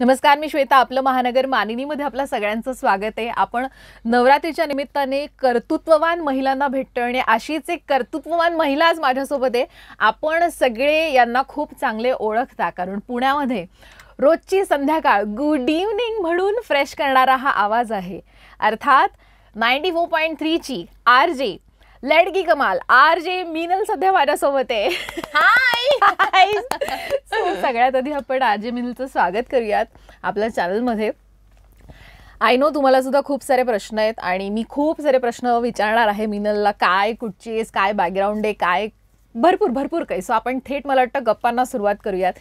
नमस्कार मी श्वेता आपलं महानगर मानिनीमध्ये आपलं सगळ्यांचं स्वागत आहे आपण नवरात्रीच्या निमित्ताने कर्तृत्ववान महिलांना भेटतो आणि अशीच एक कर्तृत्ववान महिला आज माझ्यासोबत आहे आपण सगळे यांना खूप चांगले ओळखता कारण पुण्यामध्ये रोजची संध्याकाळ गुड इव्हनिंग म्हणून फ्रेश करणारा हा आवाज आहे अर्थात नाईन्टी फोर पॉईंट थ्रीची आर जे लडकी कमाल आर जे मिनल सध्या माझ्यासोबत आहे सगळ्यात आधी आपण आजी मिनलचं स्वागत करूयात आपल्या चॅनलमध्ये आय नो तुम्हाला सुद्धा खूप सारे प्रश्न आहेत आणि मी खूप सारे प्रश्न विचारणार आहे मिनलला काय कुठची आहेस काय बॅकग्राऊंड आहे काय भरपूर भरपूर काही सो आपण थेट मला वाटतं गप्पांना सुरुवात करूयात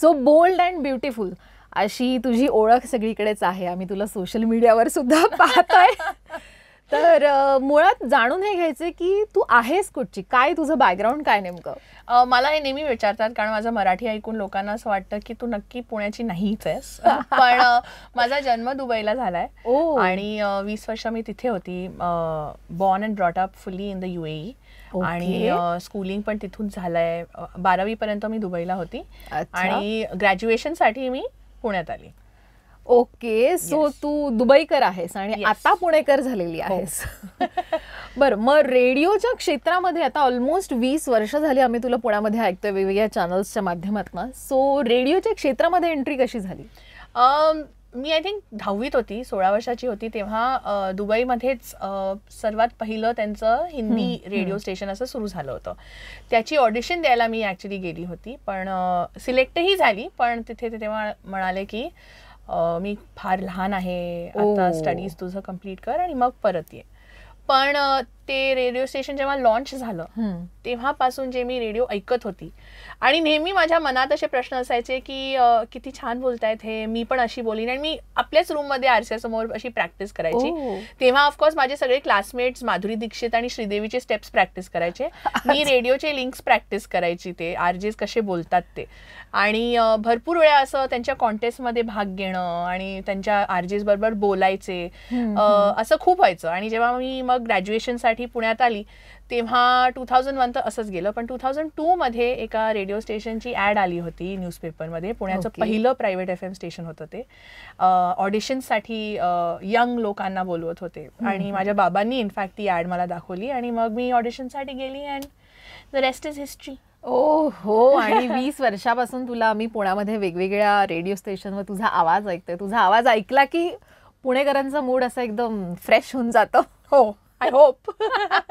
सो बोल्ड अँड ब्युटिफुल अशी तुझी ओळख सगळीकडेच आहे आम्ही तुला सोशल मीडियावर सुद्धा पाहतोय तर मुळात जाणून हे घ्यायचे की तू आहेस कुठची काय तुझं बॅकग्राऊंड काय नेमकं मला हे नेहमी विचारतात कारण माझं मराठी ऐकून लोकांना असं वाटतं की तू नक्की पुण्याची नाहीच आहेस पण माझा जन्म दुबईला झालाय आणि वीस वर्ष मी तिथे होती born and brought up fully in the UAE आणि स्कूलिंग पण तिथून झालंय बारावीपर्यंत मी दुबईला होती आणि ग्रॅज्युएशनसाठी मी पुण्यात आली ओके सो तू दुबईकर आहेस आणि आता पुणेकर झालेली हो. आहेस बरं मग रेडिओच्या क्षेत्रामध्ये आता ऑलमोस्ट वीस वर्ष झाली आम्ही तुला पुण्यामध्ये ऐकतोय वेगवेगळ्या चॅनल्सच्या माध्यमातून सो रेडिओच्या क्षेत्रामध्ये एंट्री कशी झाली मी आय थिंक दहावीत होती सोळा वर्षाची होती तेव्हा दुबईमध्येच सर्वात पहिलं त्यांचं हिंदी रेडिओ स्टेशन असं सुरू झालं होतं त्याची ऑडिशन द्यायला मी ॲक्च्युली गेली होती पण सिलेक्टही झाली पण तिथे तेव्हा म्हणाले की मी फार लहान आहे आता स्टडीज तुझं कम्प्लीट कर आणि मग परत ये पण ते रेडिओ स्टेशन जेव्हा लॉन्च झालं तेव्हापासून जे मी रेडिओ ऐकत होती आणि नेहमी माझ्या मनात असे प्रश्न असायचे की किती छान बोलतायत हे मी पण अशी बोलीन आणि मी आपल्याच रूममध्ये आरशासमोर अशी प्रॅक्टिस करायची तेव्हा ऑफकोर्स माझे सगळे क्लासमेट्स माधुरी दीक्षित आणि श्रीदेवीचे स्टेप्स प्रॅक्टिस करायचे मी रेडिओचे लिंक्स प्रॅक्टिस करायची ते आरजेस कसे बोलतात ते आणि भरपूर वेळा असं त्यांच्या कॉन्टेस्टमध्ये भाग घेणं आणि त्यांच्या आरजेस बरोबर बोलायचे असं खूप व्हायचं आणि जेव्हा मी मग ग्रॅज्युएशनसाठी पुण्यात आली तेव्हा टू थाउजंड वन तर असंच गेलं पण टू थाउजंड मध्ये एका रेडिओ स्टेशनची ॲड आली होती न्यूजपेपरमध्ये पुण्याचं okay. पहिलं प्रायव्हेट एफ एम स्टेशन होतं ते ऑडिशनसाठी यंग लोकांना बोलवत होते आणि माझ्या बाबांनी इनफॅक्ट ती ॲड मला दाखवली आणि मग मी ऑडिशनसाठी गेली and the rest is history ओ हो आणि वीस वर्षापासून तुला आम्ही पुण्यामध्ये वेगवेगळ्या रेडिओ स्टेशनवर तुझा आवाज ऐकतोय तुझा आवाज ऐकला की पुणेकरांचा मूड असा एकदम फ्रेश होऊन जातो हो आय होप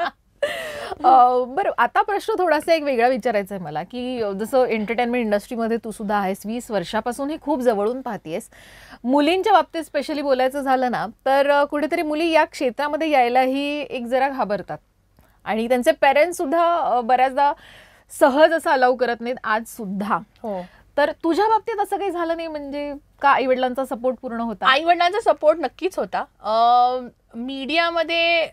uh, बरं आता प्रश्न थोडासा एक वेगळा विचारायचा आहे मला की जसं एंटरटेनमेंट इंडस्ट्रीमध्ये तू सुद्धा आहेस वीस वर्षापासून हे खूप जवळून पाहतेस मुलींच्या बाबतीत स्पेशली बोलायचं झालं ना तर कुठेतरी मुली या क्षेत्रामध्ये यायलाही एक जरा घाबरतात आणि त्यांचे पेरेंट्ससुद्धा बऱ्याचदा सहज असं अलाव करत नाहीत आज सुद्धा हो तर तुझ्या बाबतीत असं काही झालं नाही म्हणजे का आई वडिलांचा सपोर्ट पूर्ण होता आई वडिलांचा सपोर्ट नक्कीच होता मीडियामध्ये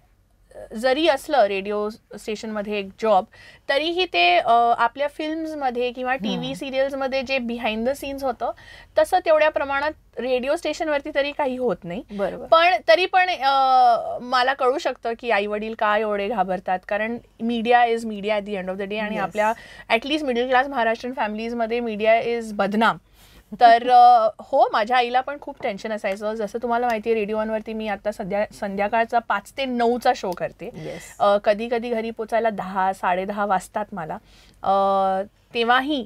जरी असलं रेडिओ स्टेशनमध्ये एक जॉब तरीही ते आपल्या फिल्म्समध्ये किंवा टी व्ही सिरियल्समध्ये जे बिहाइंड द सीन्स होतं तसं तेवढ्या प्रमाणात रेडिओ स्टेशनवरती तरी काही होत नाही बरोबर पण तरी पण मला कळू शकतं की आई वडील काय एवढे घाबरतात कारण media is media at the end of the day आणि आपल्या ॲटलीस्ट मिडल क्लास महाराष्ट्रीयन फॅमिलीजमध्ये मीडिया इज बदनाम तर हो माझ्या आईला पण खूप टेन्शन असायचं जसं तुम्हाला माहिती आहे रेडिओ मी आता सध्या संध्याकाळचा पाच ते नऊचा शो करते कधी कधी घरी पोचायला दहा साडे वाजतात मला तेव्हाही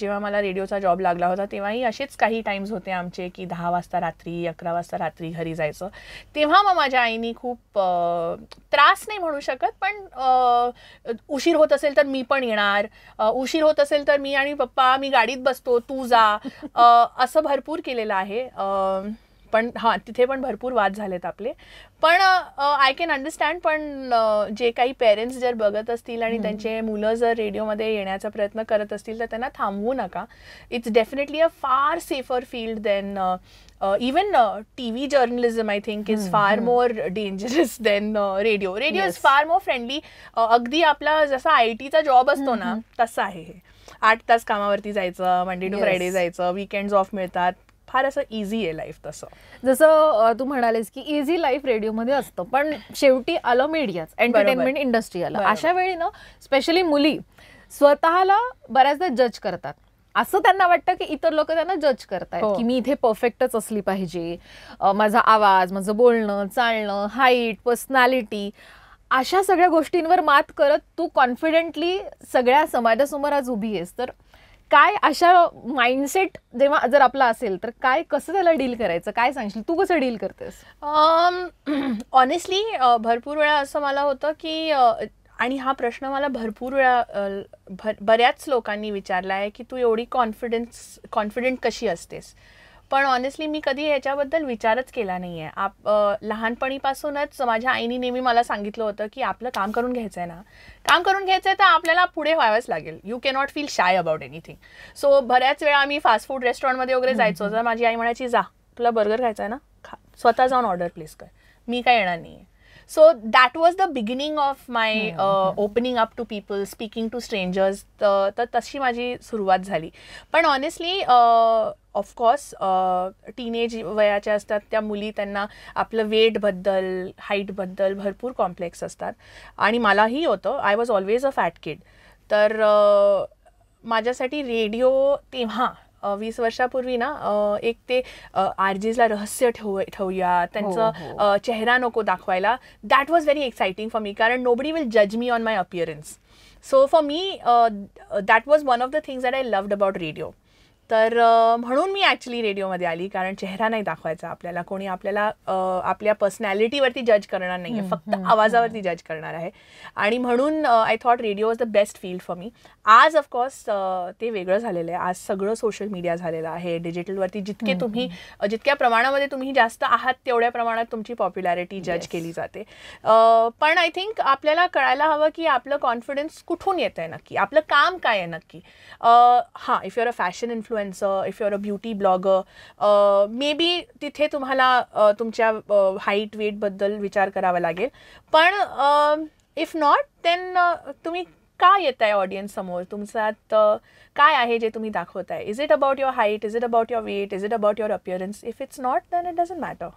जेव्हा मला रेडिओचा जॉब लागला होता तेव्हाही असेच काही टाईम्स होते आमचे की दहा वाजता रात्री अकरा वाजता रात्री घरी जायचं तेव्हा मग माझ्या आईनी खूप त्रास नाही म्हणू शकत पण उशीर होत असेल तर मी पण येणार उशीर होत असेल तर मी आणि पप्पा मी गाडीत बसतो तू जा असं भरपूर केलेलं आहे पण हां तिथे पण भरपूर वाद झालेत आपले पण आय कॅन अंडरस्टँड पण जे काही पेरेंट्स जर बघत असतील आणि त्यांचे मुलं जर रेडिओमध्ये येण्याचा प्रयत्न करत असतील तर त्यांना थांबवू नका it's definitely a far safer field than even T V journalism I think is far more dangerous than radio radio is far more friendly अगदी आपला जसा आय टीचा जॉब असतो ना तसा आहे हे आठ तास कामावरती जायचं मंडे टू फ्रायडे जायचं वीकेंड्स ऑफ मिळतात फार असं इझी आहे लाईफ तसं जसं तू म्हणालेस की इझी लाईफ रेडिओमध्ये असतं पण शेवटी आलं मीडिया एंटरटेनमेंट इंडस्ट्री आलं अशा वेळी ना स्पेशली मुली स्वतःला बऱ्याचदा जज करतात असं त्यांना वाटतं की इतर लोक त्यांना जज करतात हो. की मी इथे परफेक्टच असली पाहिजे माझा आवाज माझं बोलणं चालणं हाईट पर्सनॅलिटी अशा सगळ्या गोष्टींवर मात करत तू कॉन्फिडेंटली सगळ्या समाजासमोर आज उभी आहेस तर काय अशा माइंडसेट जेव्हा जर आपला असेल तर काय कसं त्याला डील करायचं काय सांगशील तू कसं डील करतेस ऑनेस्टली भरपूर वेळा असं मला होतं की आणि हा प्रश्न मला भरपूर वेळा बऱ्याच लोकांनी विचारला आहे की तू एवढी कॉन्फिडन्स कॉन्फिडंट कशी असतेस पण ऑनेस्टली मी कधी याच्याबद्दल विचारच केला नाही आहे आप लहानपणीपासूनच माझ्या आईने नेहमी मला सांगितलं होतं की आपलं काम करून घ्यायचं आहे ना काम करून घ्यायचं आहे तर आपल्याला पुढे व्हावंच लागेल you cannot feel shy about anything so बऱ्याच वेळा आम्ही फास्ट फूड रेस्टॉरंटमध्ये वगैरे जायचो जर माझी आई म्हणायची जा तुला बर्गर खायचा आहे ना खा स्वतः जाऊन ऑर्डर प्लेस कर मी काय येणार नाही आहे so that was the beginning of my opening up to people speaking to strangers तर तशी माझी सुरुवात झाली पण ऑनेस्टली ऑफकोर्स टीनेज वयाच्या असतात त्या मुली त्यांना आपलं वेटबद्दल हाईटबद्दल भरपूर कॉम्प्लेक्स असतात आणि मलाही होतं I was always a fat kid तर uh, माझ्यासाठी रेडिओ तेव्हा वीस वर्षापूर्वी ना एक ते आरजीजला रहस्य ठेव ठेवूया त्यांचं हो, हो. चेहरा नको दाखवायला that was very exciting for me कारण नोबडी विल जज me on my appearance so for me that was one of the things that I loved about radio तर म्हणून मी ॲक्च्युली रेडिओमध्ये आली कारण चेहरा नाही दाखवायचा आपल्याला कोणी आपल्याला आपल्या पर्सनॅलिटीवरती जज करणार नाही आहे फक्त आवाजावरती जज करणार आहे आणि म्हणून I thought radio was the best field for me आज ऑफकोर्स ते वेगळं झालेलं आहे आज सगळं सोशल मीडिया झालेलं आहे डिजिटलवरती जितके तुम्ही जितक्या प्रमाणामध्ये तुम्ही जास्त आहात तेवढ्या प्रमाणात तुमची पॉप्युलॅरिटी जज केली जाते पण आय थिंक आपल्याला कळायला हवं की आपलं कॉन्फिडन्स कुठून येतं आहे नक्की आपलं काम काय आहे नक्की हां if you're a fashion influ influencer if you're a beauty blogger may be तिथे तुम्हाला uh, तुमच्या हाईट uh, वेटबद्दल विचार करावा लागेल पण इफ नॉट देन तुम्ही का येत आहे ऑडियन्स समोर तुमच्यात uh, काय आहे जे तुम्ही दाखवताय is it about your height is it about your weight is it about your appearance if it's not then it doesn't matter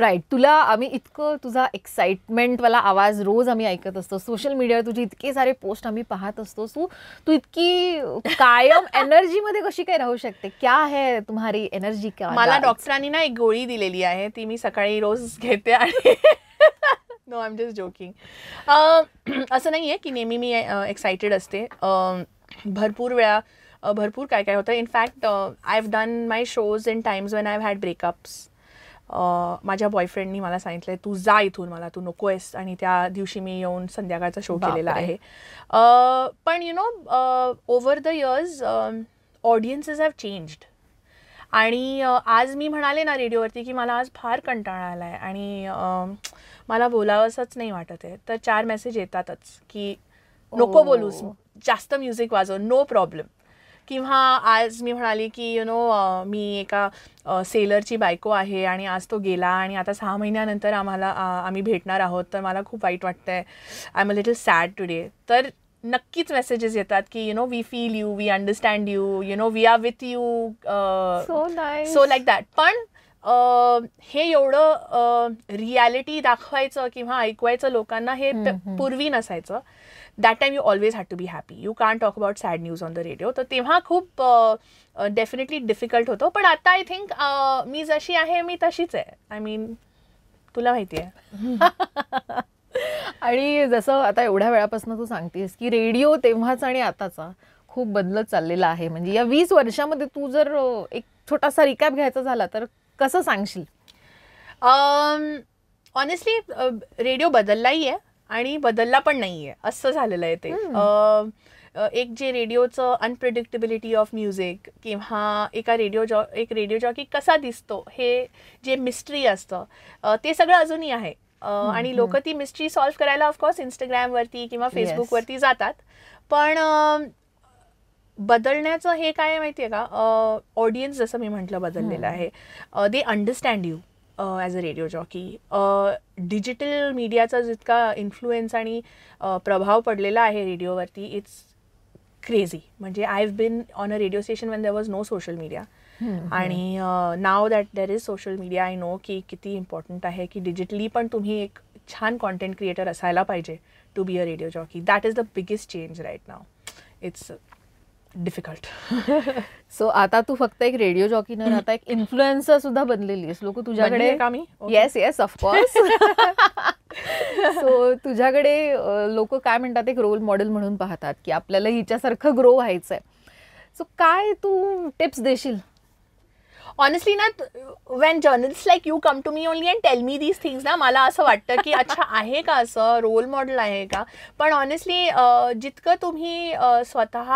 right तुला आम्ही इतकं तुझा एक्साइटमेंटवाला आवाज रोज आम्ही ऐकत असतो सोशल मीडियावर तुझे इतके सारे पोस्ट आम्ही पाहत असतो सो तू इतकी कायम एनर्जीमध्ये कशी काय राहू शकते क्या आहे तुम्हारी एनर्जी क्या मला डॉक्टरांनी ना एक गोळी दिलेली आहे ती मी सकाळी रोज घेते आणि no I am just joking असं नाही आहे की नेहमी मी एक्सायटेड असते भरपूर वेळा भरपूर काय काय होतं in fact I have done my shows in times when I had breakups माझ्या बॉयफ्रेंडनी मला सांगितलं आहे तू जा इथून मला तू नको आहेस आणि त्या दिवशी मी येऊन संध्याकाळचा शो केलेला आहे पण you know over the years audiences have changed आणि आज मी म्हणाले ना रेडिओवरती की मला आज फार कंटाळा आला आहे आणि मला बोलावंसंच नाही वाटत आहे तर चार मेसेज येतातच की नको oh. बोलूस जास्त म्युझिक वाजव नो प्रॉब्लेम किंवा आज मी म्हणाली की यु नो मी एका सेलरची बायको आहे आणि आज तो गेला आणि आता सहा महिन्यानंतर आम्हाला आम्ही भेटणार आहोत तर मला खूप वाईट वाटतं आहे I am a little sad today तर नक्कीच मेसेजेस येतात की you know we feel you we understand you you know we are with you so like that पण हे एवढं रियालिटी दाखवायचं किंवा ऐकवायचं लोकांना हे पूर्वी नसायचं that time you always had to be happy you can't talk about sad news on the radio तर तेव्हा खूप डेफिनेटली डिफिकल्ट होतं पण आता आय थिंक मी जशी आहे मी तशीच आहे आय मीन तुला माहिती आहे आणि जसं आता एवढ्या वेळापासून तू सांगतेस की रेडिओ तेव्हाचा आणि आताचा खूप बदलत चाललेला आहे म्हणजे या वीस वर्षामध्ये तू जर एक छोटासा रिकॅप घ्यायचा झाला तर कसं सांगशील ऑनेस्टली रेडिओ बदललाही आहे आणि बदलला पण नाही आहे असं झालेलं आहे ते एक जे रेडिओचं अनप्रिडिक्टेबिलिटी ऑफ म्युझिक किंवा एका रेडिओ जॉ एक रेडिओ जॉकी कसा दिसतो हे जे मिस्ट्री असतं ते सगळं अजूनही आहे आणि लोक ती मिस्ट्री सॉल्व्ह करायला ऑफकोर्स इंस्टाग्रामवरती किंवा फेसबुकवरती जातात पण बदलण्याचं हे काय माहिती आहे का ऑडियन्स जसं मी म्हटलं बदललेलं आहे they understand you as a radio jockey digital मीडियाचा जितका इन्फ्लुएन्स आणि प्रभाव पडलेला आहे रेडिओवरती इट्स क्रेझी म्हणजे I have been on a radio station when there was no social media आणि now that there is social media I know की किती इम्पॉर्टंट आहे की डिजिटली पण तुम्ही एक छान कॉन्टेंट क्रिएटर असायला पाहिजे to be a radio jockey that is the biggest change right now it's difficult so आता तू फक्त एक रेडिओ जॉकी न राहता एक इन्फ्लुएन्सर सुद्धा बनलेली आहेस लोक तुझ्याकडे का मी येस येस ऑफकोर्स सो तुझ्याकडे लोक काय म्हणतात एक रोल मॉडेल म्हणून पाहतात की आपल्याला हिच्यासारखं ग्रो व्हायचं सो काय तू टिप्स देशील ऑनेस्टली ना when journalist like you come to me only and tell me these things ना मला असं वाटतं की अच्छा आहे का असं रोल मॉडेल आहे का पण ऑनेस्टली जितकं तुम्ही स्वतः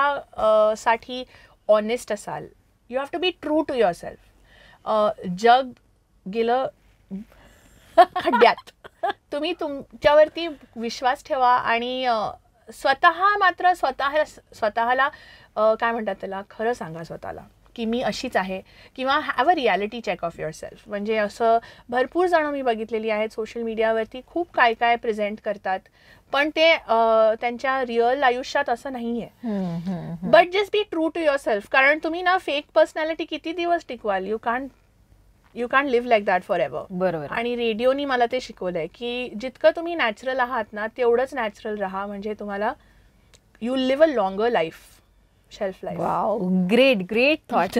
ऑनेस्ट असाल you have to be true to yourself जग गेलं खड्ड्यात तुम्ही तुमच्यावरती विश्वास ठेवा आणि स्वतः मात्र स्वतः स्वतःला काय म्हणतात त्याला खरं सांगा स्वतःला की मी अशीच आहे किंवा have a reality check of yourself म्हणजे असं भरपूर जणं मी बघितलेली आहेत सोशल मीडियावरती खूप काय काय प्रेझेंट करतात पण ते त्यांच्या रिअल आयुष्यात असं नाही आहे but just be true to yourself कारण तुम्ही ना फेक पर्सनॅलिटी किती दिवस टिकवाल you can't you can live like that forever बरोबर आणि रेडिओनी मला ते शिकवलंय की जितकं तुम्ही नॅचरल आहात ना तेवढंच नॅचरल राहा म्हणजे तुम्हाला you live a longer life shelf life wow great great thought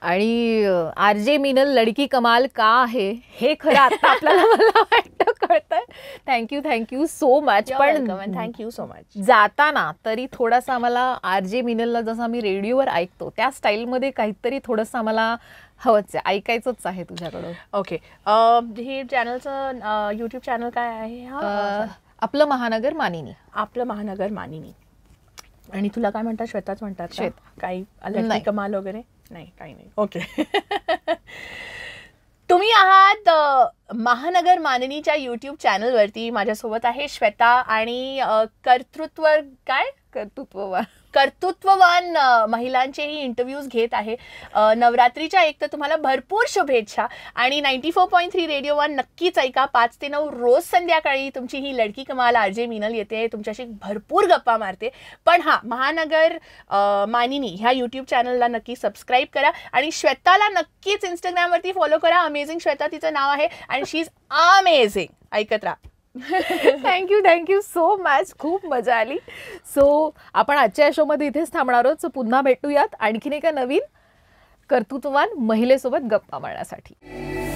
आणि आर जे मिनल लडकी कमाल का आहे हे खरं आता आपल्याला मला वाटतं कळतंय थँक्यू थँक्यू सो मच पण थँक्यू सो मच जाताना तरी थोडासा मला आर जे मिनलला जसं मी रेडिओवर ऐकतो त्या स्टाईलमध्ये काहीतरी थोडंसं आम्हाला हवंच आहे ऐकायचंच आहे तुझ्याकडं ओके हे चॅनलचं युट्यूब चॅनल काय आहे आपलं महानगर मानिनी आपलं महानगर मानिनी आणि तुला काय म्हणतात श्वेताच म्हणतात श्वेत काही आलं कमाल वगैरे नाही काही नाही ओके तुम्ही आहात महानगर माननीच्या युट्यूब चॅनलवरती माझ्यासोबत आहे श्वेता आणि कर्तृत्व काय कर्तृत्व कर्तृत्ववान महिलांचेही इंटरव्ह्यूज घेत आहे नवरात्रीच्या एक तर तुम्हाला भरपूर शुभेच्छा आणि ninety four point three radio one नक्कीच ऐका पाच ते नऊ रोज संध्याकाळी तुमची ही लडकी कमाल आर जे मिनल येते तुमच्याशी भरपूर गप्पा मारते पण हां महानगर मानिनी ह्या यूट्यूब चॅनलला नक्की सबस्क्राईब करा आणि श्वेताला नक्कीच इंस्टाग्रामवरती फॉलो करा अमेझिंग श्वेता तिचं नाव आहे अँड शी इज अमेझिंग ऐकत राहा थँक्यू थँक्यू सो मच खूप मजा आली सो आपण आजच्या या शोमध्ये इथेच थांबणार आहोत सो पुन्हा भेटूयात आणखीन एका नवीन कर्तृत्ववान महिलेसोबत गप्पा मारण्यासाठी